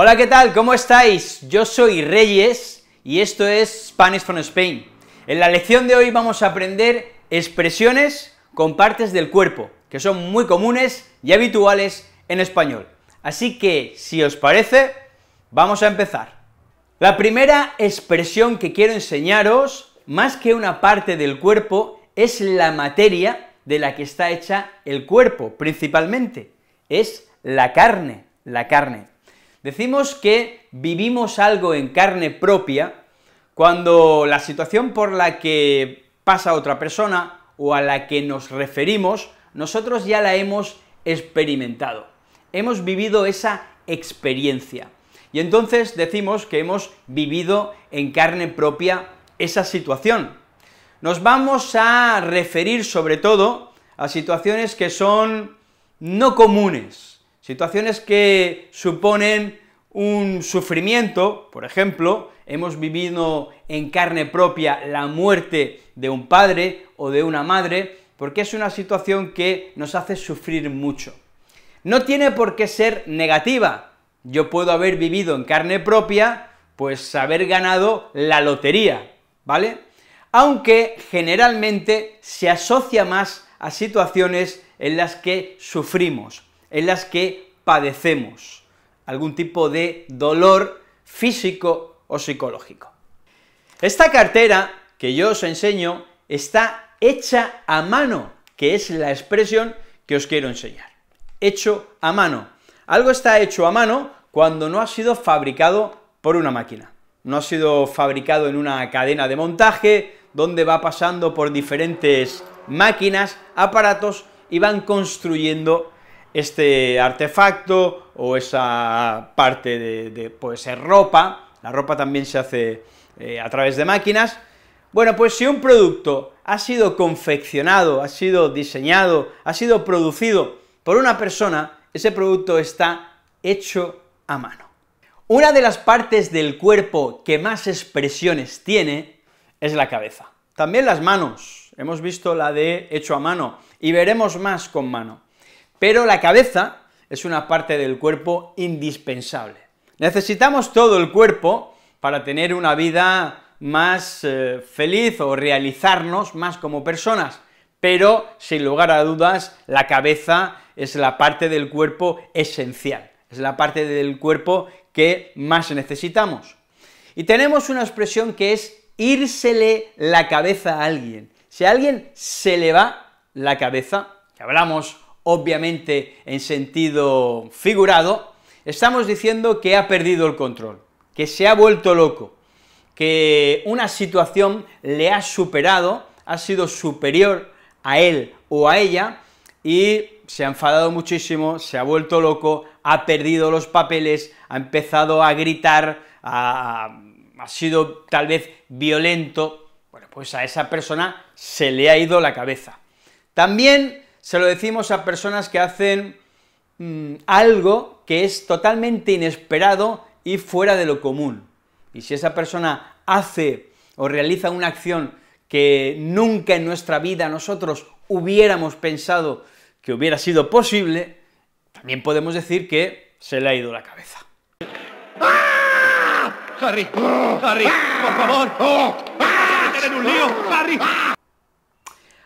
Hola, ¿qué tal? ¿Cómo estáis? Yo soy Reyes y esto es Spanish from Spain. En la lección de hoy vamos a aprender expresiones con partes del cuerpo, que son muy comunes y habituales en español. Así que, si os parece, vamos a empezar. La primera expresión que quiero enseñaros, más que una parte del cuerpo, es la materia de la que está hecha el cuerpo, principalmente. Es la carne, la carne. Decimos que vivimos algo en carne propia cuando la situación por la que pasa otra persona o a la que nos referimos, nosotros ya la hemos experimentado. Hemos vivido esa experiencia. Y entonces decimos que hemos vivido en carne propia esa situación. Nos vamos a referir sobre todo a situaciones que son no comunes, Situaciones que suponen un sufrimiento, por ejemplo, hemos vivido en carne propia la muerte de un padre o de una madre, porque es una situación que nos hace sufrir mucho. No tiene por qué ser negativa. Yo puedo haber vivido en carne propia, pues haber ganado la lotería, ¿vale? Aunque generalmente se asocia más a situaciones en las que sufrimos, en las que padecemos algún tipo de dolor físico o psicológico. Esta cartera que yo os enseño está hecha a mano, que es la expresión que os quiero enseñar. Hecho a mano. Algo está hecho a mano cuando no ha sido fabricado por una máquina. No ha sido fabricado en una cadena de montaje, donde va pasando por diferentes máquinas, aparatos, y van construyendo este artefacto o esa parte de, ropa, la ropa también se hace eh, a través de máquinas. Bueno, pues si un producto ha sido confeccionado, ha sido diseñado, ha sido producido por una persona, ese producto está hecho a mano. Una de las partes del cuerpo que más expresiones tiene es la cabeza. También las manos. Hemos visto la de hecho a mano y veremos más con mano. Pero la cabeza es una parte del cuerpo indispensable. Necesitamos todo el cuerpo para tener una vida más eh, feliz o realizarnos más como personas, pero sin lugar a dudas la cabeza es la parte del cuerpo esencial, es la parte del cuerpo que más necesitamos. Y tenemos una expresión que es írsele la cabeza a alguien. Si a alguien se le va la cabeza, que hablamos obviamente en sentido figurado, estamos diciendo que ha perdido el control, que se ha vuelto loco, que una situación le ha superado, ha sido superior a él o a ella y se ha enfadado muchísimo, se ha vuelto loco, ha perdido los papeles, ha empezado a gritar, ha, sido tal vez violento, bueno, pues a esa persona se le ha ido la cabeza. También se lo decimos a personas que hacen mm, algo que es totalmente inesperado y fuera de lo común. Y si esa persona hace o realiza una acción que nunca en nuestra vida nosotros hubiéramos pensado que hubiera sido posible, también podemos decir que se le ha ido la cabeza. ¡Ah! Harry, Harry, por favor. ¡Ah! un lío, Harry.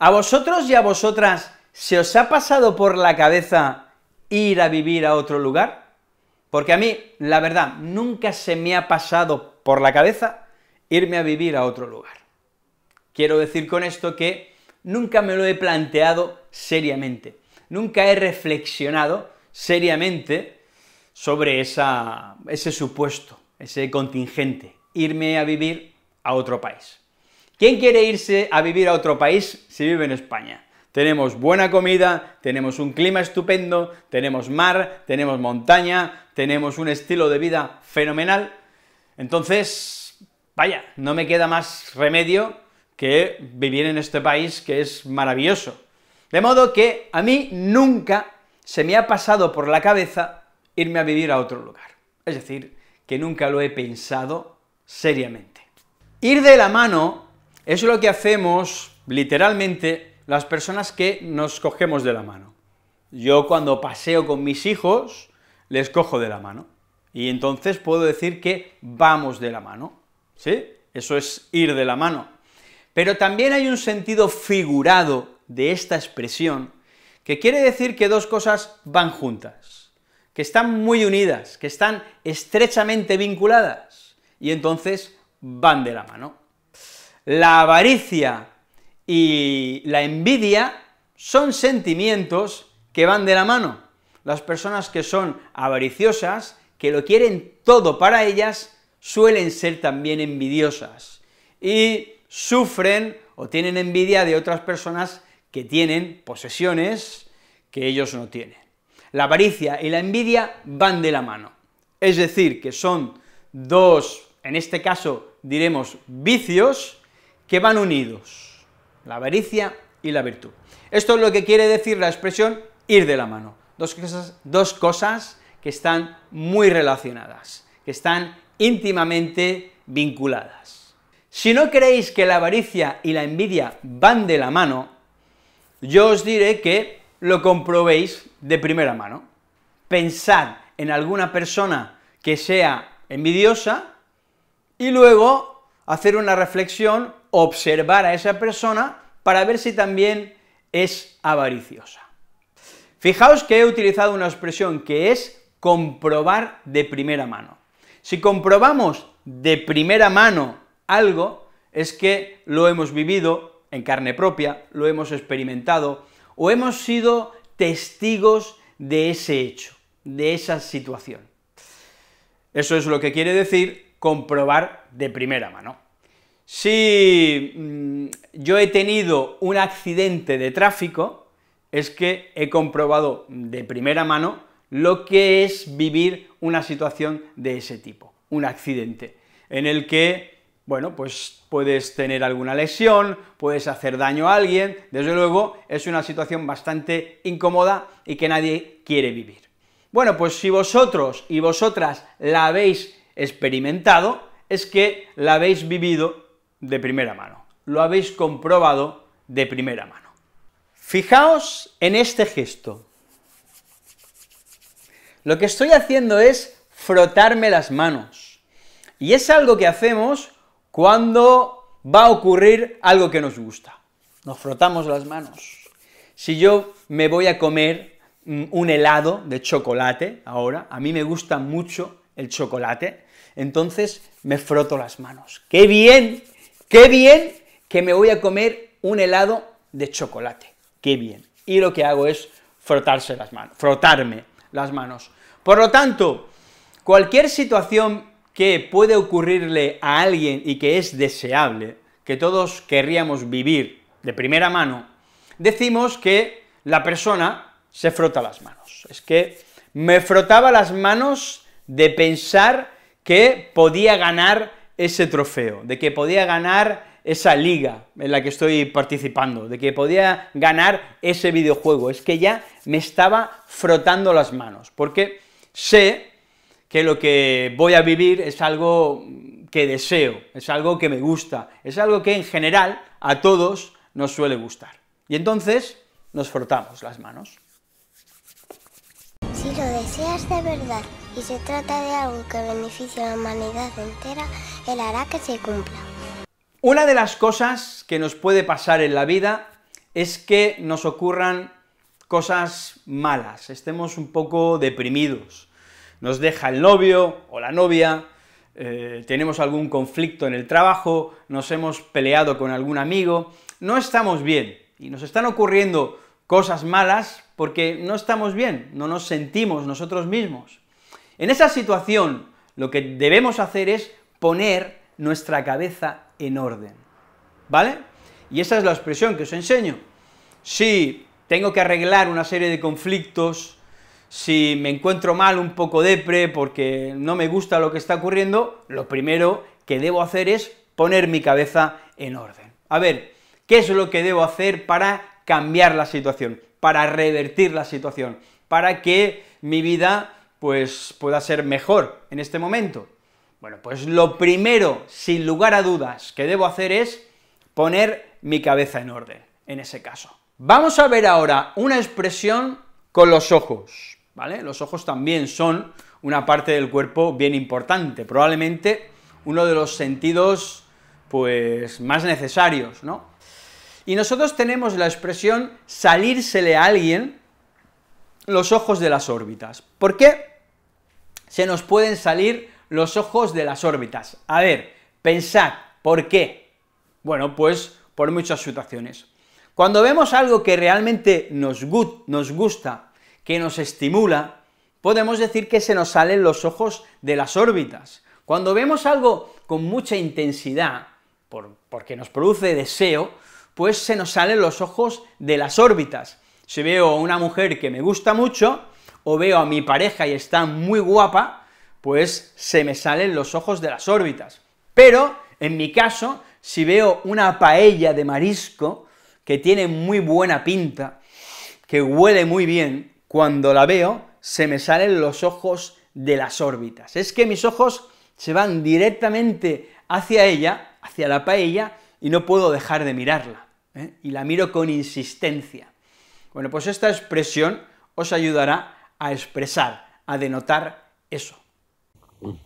A vosotros y a vosotras ¿Se os ha pasado por la cabeza ir a vivir a otro lugar? Porque a mí, la verdad, nunca se me ha pasado por la cabeza irme a vivir a otro lugar. Quiero decir con esto que nunca me lo he planteado seriamente, nunca he reflexionado seriamente sobre ese supuesto, ese contingente, irme a vivir a otro país. ¿Quién quiere irse a vivir a otro país si vive en España? Tenemos buena comida, tenemos un clima estupendo, tenemos mar, tenemos montaña, tenemos un estilo de vida fenomenal. Entonces, vaya, no me queda más remedio que vivir en este país que es maravilloso. De modo que a mí nunca se me ha pasado por la cabeza irme a vivir a otro lugar. Es decir, que nunca lo he pensado seriamente. Ir de la mano es lo que hacemos literalmente las personas que nos cogemos de la mano. Yo cuando paseo con mis hijos, les cojo de la mano. Y entonces puedo decir que vamos de la mano, ¿sí? Eso es ir de la mano. Pero también hay un sentido figurado de esta expresión que quiere decir que dos cosas van juntas, que están muy unidas, que están estrechamente vinculadas, y entonces van de la mano. La avaricia y la envidia son sentimientos que van de la mano. Las personas que son avariciosas, que lo quieren todo para ellas, suelen ser también envidiosas y sufren o tienen envidia de otras personas que tienen posesiones que ellos no tienen. La avaricia y la envidia van de la mano, es decir, que son dos, en este caso diremos, vicios que van unidos la avaricia y la virtud. Esto es lo que quiere decir la expresión ir de la mano, dos cosas, dos cosas que están muy relacionadas, que están íntimamente vinculadas. Si no creéis que la avaricia y la envidia van de la mano, yo os diré que lo comprobéis de primera mano. Pensad en alguna persona que sea envidiosa y luego hacer una reflexión observar a esa persona para ver si también es avariciosa. Fijaos que he utilizado una expresión que es comprobar de primera mano. Si comprobamos de primera mano algo, es que lo hemos vivido en carne propia, lo hemos experimentado o hemos sido testigos de ese hecho, de esa situación. Eso es lo que quiere decir comprobar de primera mano. Si mm, yo he tenido un accidente de tráfico, es que he comprobado de primera mano lo que es vivir una situación de ese tipo, un accidente, en el que, bueno, pues puedes tener alguna lesión, puedes hacer daño a alguien, desde luego es una situación bastante incómoda y que nadie quiere vivir. Bueno, pues si vosotros y vosotras la habéis experimentado, es que la habéis vivido de primera mano, lo habéis comprobado de primera mano. Fijaos en este gesto. Lo que estoy haciendo es frotarme las manos, y es algo que hacemos cuando va a ocurrir algo que nos gusta. Nos frotamos las manos. Si yo me voy a comer mm, un helado de chocolate ahora, a mí me gusta mucho el chocolate, entonces me froto las manos. ¡Qué bien! Qué bien que me voy a comer un helado de chocolate. Qué bien. Y lo que hago es frotarse las manos, frotarme las manos. Por lo tanto, cualquier situación que puede ocurrirle a alguien y que es deseable, que todos querríamos vivir de primera mano, decimos que la persona se frota las manos. Es que me frotaba las manos de pensar que podía ganar ese trofeo, de que podía ganar esa liga en la que estoy participando, de que podía ganar ese videojuego. Es que ya me estaba frotando las manos, porque sé que lo que voy a vivir es algo que deseo, es algo que me gusta, es algo que en general a todos nos suele gustar. Y entonces nos frotamos las manos. Si lo deseas de verdad y se trata de algo que beneficie a la humanidad entera, hará que se cumpla. Una de las cosas que nos puede pasar en la vida es que nos ocurran cosas malas, estemos un poco deprimidos. Nos deja el novio o la novia, eh, tenemos algún conflicto en el trabajo, nos hemos peleado con algún amigo, no estamos bien y nos están ocurriendo cosas malas porque no estamos bien, no nos sentimos nosotros mismos. En esa situación, lo que debemos hacer es poner nuestra cabeza en orden, ¿vale? Y esa es la expresión que os enseño. Si tengo que arreglar una serie de conflictos, si me encuentro mal, un poco depre, porque no me gusta lo que está ocurriendo, lo primero que debo hacer es poner mi cabeza en orden. A ver, ¿qué es lo que debo hacer para cambiar la situación, para revertir la situación, para que mi vida pues pueda ser mejor en este momento? Bueno, pues lo primero, sin lugar a dudas, que debo hacer es poner mi cabeza en orden, en ese caso. Vamos a ver ahora una expresión con los ojos, ¿vale? Los ojos también son una parte del cuerpo bien importante, probablemente uno de los sentidos, pues, más necesarios, ¿no? Y nosotros tenemos la expresión salírsele a alguien los ojos de las órbitas. ¿Por qué? Se nos pueden salir los ojos de las órbitas. A ver, pensad, ¿por qué? Bueno, pues por muchas situaciones. Cuando vemos algo que realmente nos, nos gusta, que nos estimula, podemos decir que se nos salen los ojos de las órbitas. Cuando vemos algo con mucha intensidad, porque nos produce deseo, pues se nos salen los ojos de las órbitas. Si veo a una mujer que me gusta mucho, o veo a mi pareja y está muy guapa, pues se me salen los ojos de las órbitas. Pero, en mi caso, si veo una paella de marisco que tiene muy buena pinta, que huele muy bien, cuando la veo, se me salen los ojos de las órbitas. Es que mis ojos se van directamente hacia ella, hacia la paella, y no puedo dejar de mirarla, ¿eh? y la miro con insistencia. Bueno, pues esta expresión os ayudará a expresar, a denotar eso. Mm.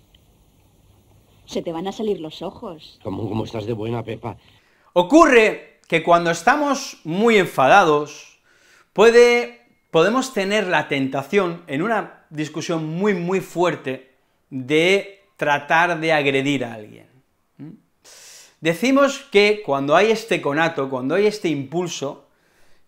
Se te van a salir los ojos. Como estás de buena, Pepa? Ocurre que cuando estamos muy enfadados, puede, podemos tener la tentación, en una discusión muy, muy fuerte, de tratar de agredir a alguien. ¿Mm? Decimos que cuando hay este conato, cuando hay este impulso,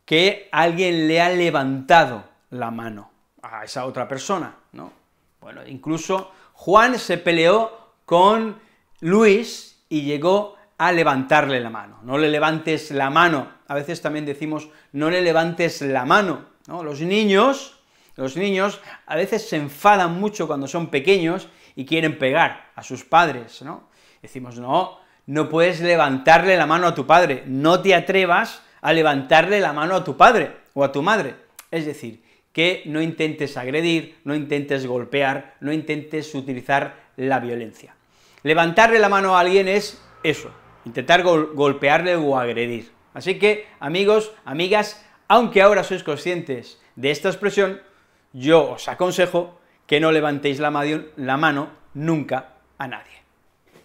que alguien le ha levantado la mano a esa otra persona, ¿no? Bueno, incluso Juan se peleó con Luis y llegó a levantarle la mano. No le levantes la mano. A veces también decimos, no le levantes la mano. Los niños, los niños a veces se enfadan mucho cuando son pequeños y quieren pegar a sus padres, ¿no? Decimos, no, no puedes levantarle la mano a tu padre, no te atrevas a levantarle la mano a tu padre o a tu madre. Es decir, que no intentes agredir, no intentes golpear, no intentes utilizar la violencia. Levantarle la mano a alguien es eso, intentar golpearle o agredir. Así que, amigos, amigas, aunque ahora sois conscientes de esta expresión, yo os aconsejo que no levantéis la, la mano nunca a nadie.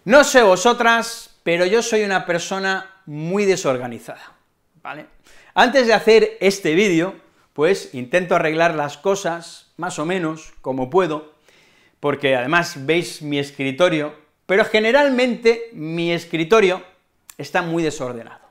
No sé vosotras, pero yo soy una persona muy desorganizada, ¿vale? Antes de hacer este vídeo, pues intento arreglar las cosas más o menos como puedo, porque además veis mi escritorio, pero generalmente mi escritorio está muy desordenado.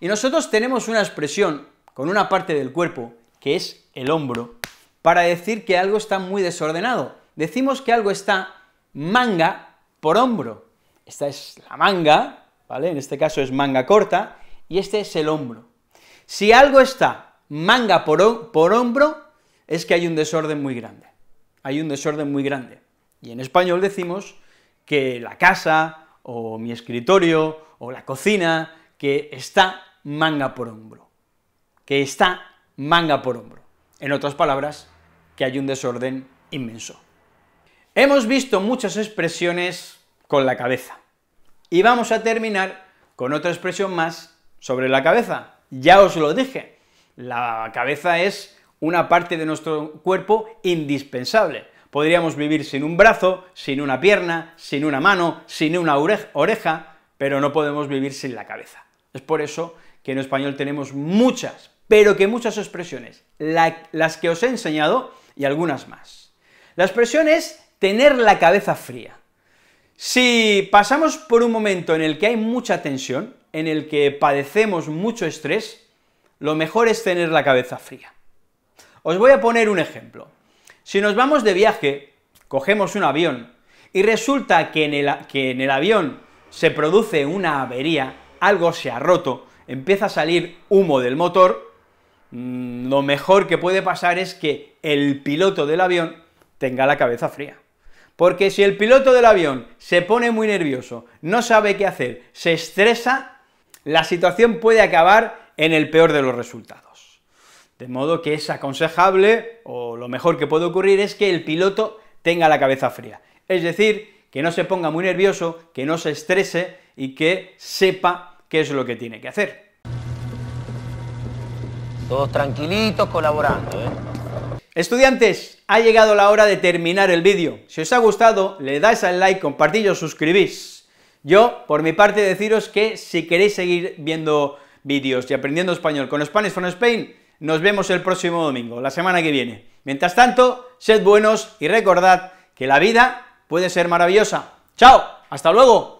Y nosotros tenemos una expresión con una parte del cuerpo, que es el hombro, para decir que algo está muy desordenado. Decimos que algo está manga por hombro. Esta es la manga, ¿vale? En este caso es manga corta, y este es el hombro. Si algo está manga por, hombro, es que hay un desorden muy grande. Hay un desorden muy grande. Y en español decimos que la casa, o mi escritorio, o la cocina, que está manga por hombro. Que está manga por hombro. En otras palabras, que hay un desorden inmenso. Hemos visto muchas expresiones con la cabeza. Y vamos a terminar con otra expresión más sobre la cabeza. Ya os lo dije, la cabeza es una parte de nuestro cuerpo indispensable. Podríamos vivir sin un brazo, sin una pierna, sin una mano, sin una oreja, pero no podemos vivir sin la cabeza. Es por eso que en español tenemos muchas, pero que muchas expresiones, las que os he enseñado y algunas más. La expresión es tener la cabeza fría. Si pasamos por un momento en el que hay mucha tensión, en el que padecemos mucho estrés, lo mejor es tener la cabeza fría. Os voy a poner un ejemplo. Si nos vamos de viaje, cogemos un avión, y resulta que en el, que en el avión se produce una avería, algo se ha roto, empieza a salir humo del motor, mm, lo mejor que puede pasar es que el piloto del avión tenga la cabeza fría. Porque si el piloto del avión se pone muy nervioso, no sabe qué hacer, se estresa, la situación puede acabar en el peor de los resultados. De modo que es aconsejable, o lo mejor que puede ocurrir es que el piloto tenga la cabeza fría. Es decir, que no se ponga muy nervioso, que no se estrese y que sepa qué es lo que tiene que hacer. Todos tranquilitos, colaborando, ¿eh? Estudiantes, ha llegado la hora de terminar el vídeo. Si os ha gustado, le dais al like, compartís y suscribís. Yo, por mi parte, deciros que si queréis seguir viendo vídeos y aprendiendo español con Spanish from Spain, nos vemos el próximo domingo, la semana que viene. Mientras tanto, sed buenos y recordad que la vida puede ser maravillosa. ¡Chao! ¡Hasta luego!